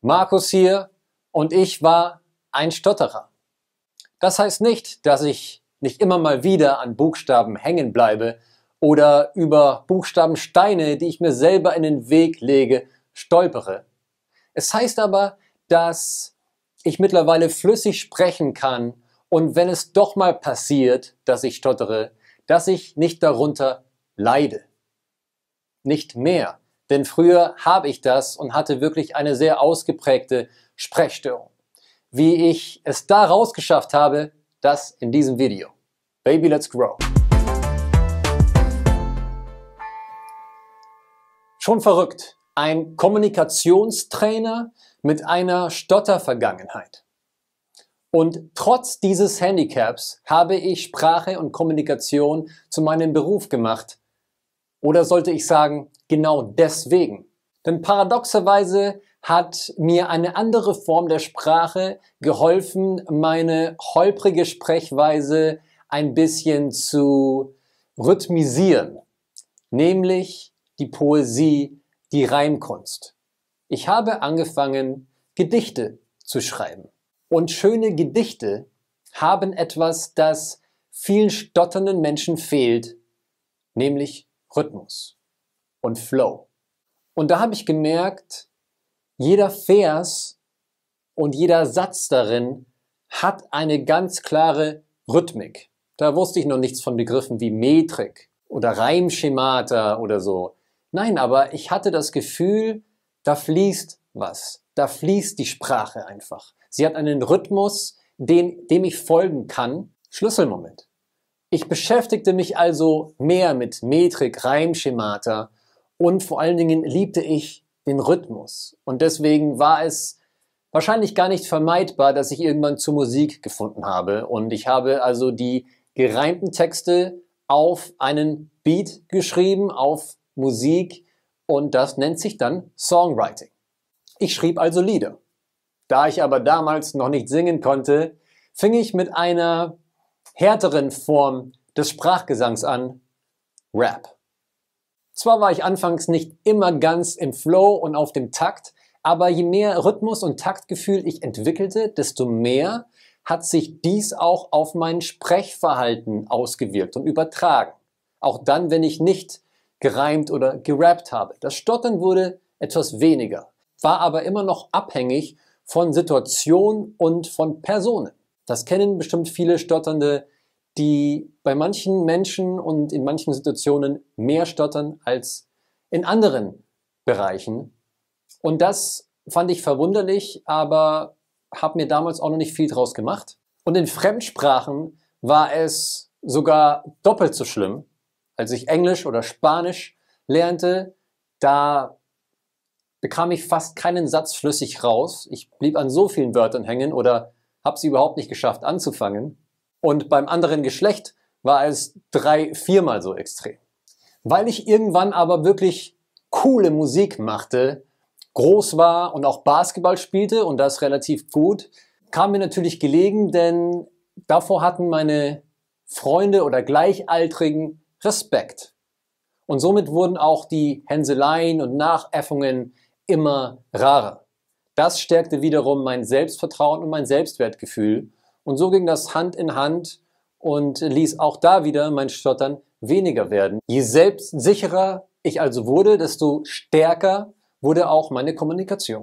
Markus hier und ich war ein Stotterer. Das heißt nicht, dass ich nicht immer mal wieder an Buchstaben hängen bleibe oder über Buchstabensteine, die ich mir selber in den Weg lege, stolpere. Es heißt aber, dass ich mittlerweile flüssig sprechen kann und wenn es doch mal passiert, dass ich stottere, dass ich nicht darunter leide. Nicht mehr, denn früher habe ich das und hatte wirklich eine sehr ausgeprägte Sprechstörung. Wie ich es da rausgeschafft habe, das in diesem Video. Baby, let's grow. Schon verrückt. Ein Kommunikationstrainer mit einer Stottervergangenheit. Und trotz dieses Handicaps habe ich Sprache und Kommunikation zu meinem Beruf gemacht oder sollte ich sagen, genau deswegen? Denn paradoxerweise hat mir eine andere Form der Sprache geholfen, meine holprige Sprechweise ein bisschen zu rhythmisieren, nämlich die Poesie, die Reimkunst. Ich habe angefangen, Gedichte zu schreiben. Und schöne Gedichte haben etwas, das vielen stotternden Menschen fehlt, nämlich Rhythmus und Flow. Und da habe ich gemerkt, jeder Vers und jeder Satz darin hat eine ganz klare Rhythmik. Da wusste ich noch nichts von Begriffen wie Metrik oder Reimschemata oder so. Nein, aber ich hatte das Gefühl, da fließt was. Da fließt die Sprache einfach. Sie hat einen Rhythmus, den, dem ich folgen kann. Schlüsselmoment. Ich beschäftigte mich also mehr mit Metrik, Reimschemata und vor allen Dingen liebte ich den Rhythmus. Und deswegen war es wahrscheinlich gar nicht vermeidbar, dass ich irgendwann zur Musik gefunden habe. Und ich habe also die gereimten Texte auf einen Beat geschrieben, auf Musik und das nennt sich dann Songwriting. Ich schrieb also Lieder. Da ich aber damals noch nicht singen konnte, fing ich mit einer härteren Form des Sprachgesangs an, Rap. Zwar war ich anfangs nicht immer ganz im Flow und auf dem Takt, aber je mehr Rhythmus und Taktgefühl ich entwickelte, desto mehr hat sich dies auch auf mein Sprechverhalten ausgewirkt und übertragen. Auch dann, wenn ich nicht gereimt oder gerappt habe. Das Stottern wurde etwas weniger, war aber immer noch abhängig von Situation und von Personen. Das kennen bestimmt viele Stotternde, die bei manchen Menschen und in manchen Situationen mehr stottern als in anderen Bereichen. Und das fand ich verwunderlich, aber habe mir damals auch noch nicht viel draus gemacht. Und in Fremdsprachen war es sogar doppelt so schlimm. Als ich Englisch oder Spanisch lernte, da bekam ich fast keinen Satz flüssig raus. Ich blieb an so vielen Wörtern hängen oder habe sie überhaupt nicht geschafft anzufangen. Und beim anderen Geschlecht war es drei, viermal so extrem. Weil ich irgendwann aber wirklich coole Musik machte, groß war und auch Basketball spielte und das relativ gut, kam mir natürlich gelegen, denn davor hatten meine Freunde oder Gleichaltrigen Respekt. Und somit wurden auch die Hänseleien und Nachäffungen immer rarer. Das stärkte wiederum mein Selbstvertrauen und mein Selbstwertgefühl. Und so ging das Hand in Hand und ließ auch da wieder mein Stottern weniger werden. Je selbstsicherer ich also wurde, desto stärker wurde auch meine Kommunikation.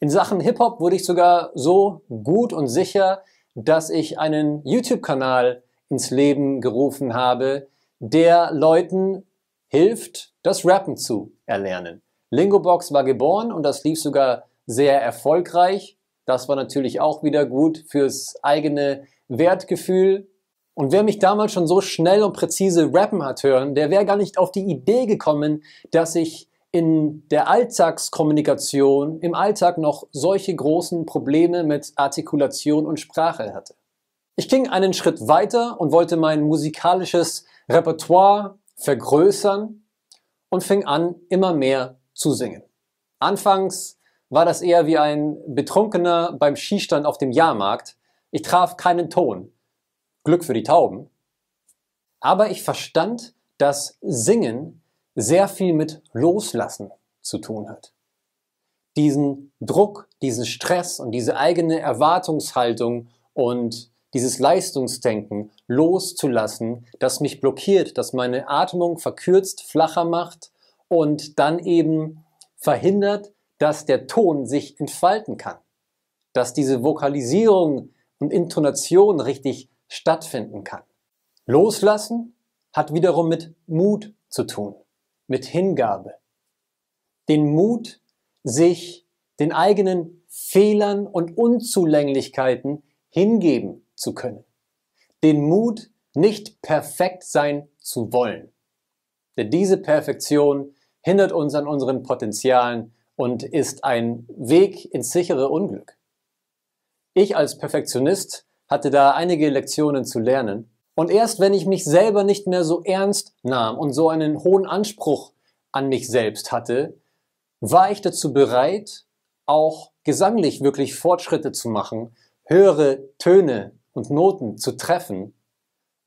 In Sachen Hip-Hop wurde ich sogar so gut und sicher, dass ich einen YouTube-Kanal ins Leben gerufen habe, der Leuten hilft, das Rappen zu erlernen. Lingobox war geboren und das lief sogar sehr erfolgreich. Das war natürlich auch wieder gut fürs eigene Wertgefühl. Und wer mich damals schon so schnell und präzise rappen hat hören, der wäre gar nicht auf die Idee gekommen, dass ich in der Alltagskommunikation im Alltag noch solche großen Probleme mit Artikulation und Sprache hatte. Ich ging einen Schritt weiter und wollte mein musikalisches Repertoire vergrößern und fing an, immer mehr zu singen. Anfangs war das eher wie ein Betrunkener beim Skistand auf dem Jahrmarkt. Ich traf keinen Ton. Glück für die Tauben. Aber ich verstand, dass Singen sehr viel mit Loslassen zu tun hat. Diesen Druck, diesen Stress und diese eigene Erwartungshaltung und dieses Leistungsdenken loszulassen, das mich blockiert, das meine Atmung verkürzt, flacher macht und dann eben verhindert, dass der Ton sich entfalten kann, dass diese Vokalisierung und Intonation richtig stattfinden kann. Loslassen hat wiederum mit Mut zu tun, mit Hingabe. Den Mut, sich den eigenen Fehlern und Unzulänglichkeiten hingeben zu können. Den Mut, nicht perfekt sein zu wollen. Denn diese Perfektion hindert uns an unseren Potenzialen und ist ein Weg ins sichere Unglück. Ich als Perfektionist hatte da einige Lektionen zu lernen und erst wenn ich mich selber nicht mehr so ernst nahm und so einen hohen Anspruch an mich selbst hatte, war ich dazu bereit, auch gesanglich wirklich Fortschritte zu machen, höhere Töne und Noten zu treffen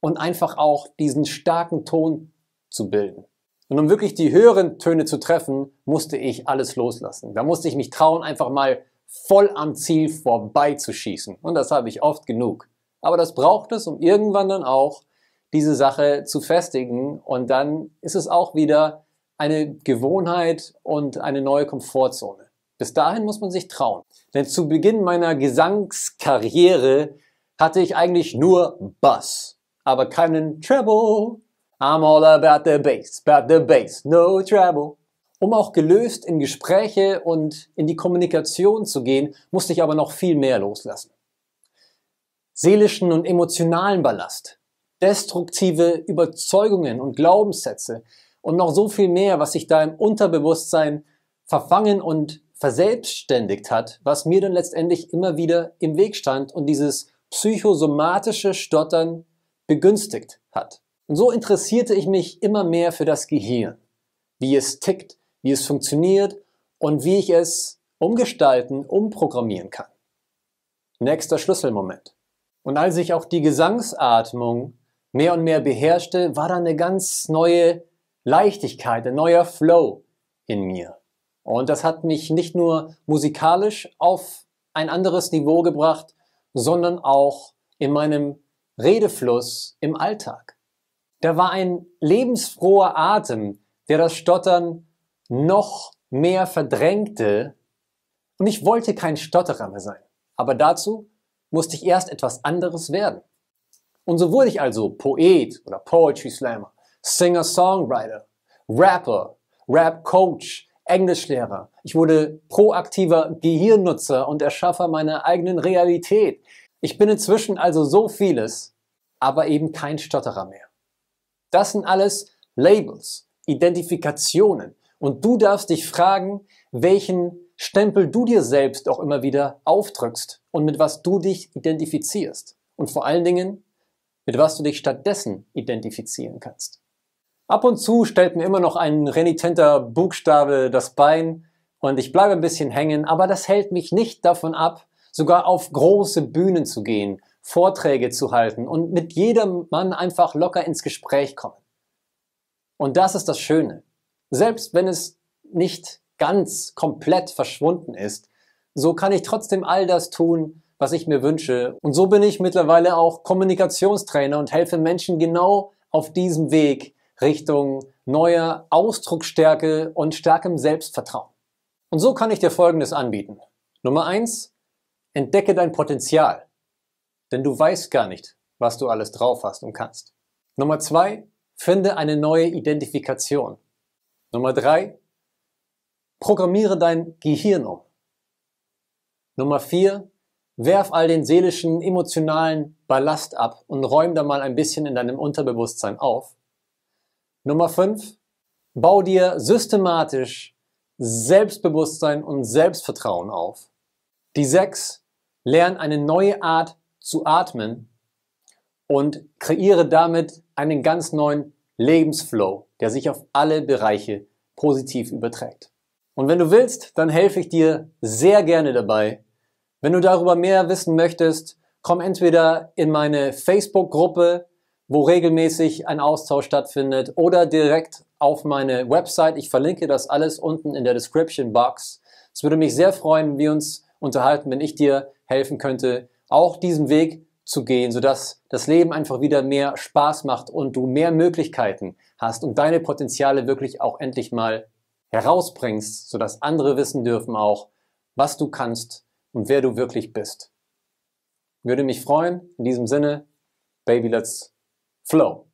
und einfach auch diesen starken Ton zu bilden. Und um wirklich die höheren Töne zu treffen, musste ich alles loslassen. Da musste ich mich trauen, einfach mal voll am Ziel vorbeizuschießen. Und das habe ich oft genug. Aber das braucht es, um irgendwann dann auch diese Sache zu festigen. Und dann ist es auch wieder eine Gewohnheit und eine neue Komfortzone. Bis dahin muss man sich trauen. Denn zu Beginn meiner Gesangskarriere hatte ich eigentlich nur Bass, aber keinen Treble I'm all about the bass, about the bass, no trouble. Um auch gelöst in Gespräche und in die Kommunikation zu gehen, musste ich aber noch viel mehr loslassen. Seelischen und emotionalen Ballast, destruktive Überzeugungen und Glaubenssätze und noch so viel mehr, was sich da im Unterbewusstsein verfangen und verselbstständigt hat, was mir dann letztendlich immer wieder im Weg stand und dieses psychosomatische Stottern begünstigt hat. Und so interessierte ich mich immer mehr für das Gehirn, wie es tickt, wie es funktioniert und wie ich es umgestalten, umprogrammieren kann. Nächster Schlüsselmoment. Und als ich auch die Gesangsatmung mehr und mehr beherrschte, war da eine ganz neue Leichtigkeit, ein neuer Flow in mir. Und das hat mich nicht nur musikalisch auf ein anderes Niveau gebracht, sondern auch in meinem Redefluss im Alltag. Da war ein lebensfroher Atem, der das Stottern noch mehr verdrängte. Und ich wollte kein Stotterer mehr sein. Aber dazu musste ich erst etwas anderes werden. Und so wurde ich also Poet oder Poetry Slammer, Singer-Songwriter, Rapper, Rap-Coach, Englischlehrer. Ich wurde proaktiver Gehirnnutzer und Erschaffer meiner eigenen Realität. Ich bin inzwischen also so vieles, aber eben kein Stotterer mehr. Das sind alles Labels, Identifikationen. Und du darfst dich fragen, welchen Stempel du dir selbst auch immer wieder aufdrückst und mit was du dich identifizierst. Und vor allen Dingen, mit was du dich stattdessen identifizieren kannst. Ab und zu stellt mir immer noch ein renitenter Buchstabe das Bein und ich bleibe ein bisschen hängen, aber das hält mich nicht davon ab, sogar auf große Bühnen zu gehen Vorträge zu halten und mit jedem Mann einfach locker ins Gespräch kommen. Und das ist das Schöne. Selbst wenn es nicht ganz komplett verschwunden ist, so kann ich trotzdem all das tun, was ich mir wünsche. Und so bin ich mittlerweile auch Kommunikationstrainer und helfe Menschen genau auf diesem Weg Richtung neuer Ausdrucksstärke und starkem Selbstvertrauen. Und so kann ich dir Folgendes anbieten. Nummer eins: Entdecke dein Potenzial denn du weißt gar nicht, was du alles drauf hast und kannst. Nummer zwei, finde eine neue Identifikation. Nummer drei, programmiere dein Gehirn um. Nummer vier, werf all den seelischen, emotionalen Ballast ab und räum da mal ein bisschen in deinem Unterbewusstsein auf. Nummer fünf, bau dir systematisch Selbstbewusstsein und Selbstvertrauen auf. Die sechs, lern eine neue Art zu atmen und kreiere damit einen ganz neuen Lebensflow, der sich auf alle Bereiche positiv überträgt. Und wenn du willst, dann helfe ich dir sehr gerne dabei. Wenn du darüber mehr wissen möchtest, komm entweder in meine Facebook-Gruppe, wo regelmäßig ein Austausch stattfindet, oder direkt auf meine Website. Ich verlinke das alles unten in der Description Box. Es würde mich sehr freuen, wenn wir uns unterhalten, wenn ich dir helfen könnte, auch diesen Weg zu gehen, sodass das Leben einfach wieder mehr Spaß macht und du mehr Möglichkeiten hast und deine Potenziale wirklich auch endlich mal herausbringst, sodass andere wissen dürfen auch, was du kannst und wer du wirklich bist. Würde mich freuen. In diesem Sinne, Baby, let's flow.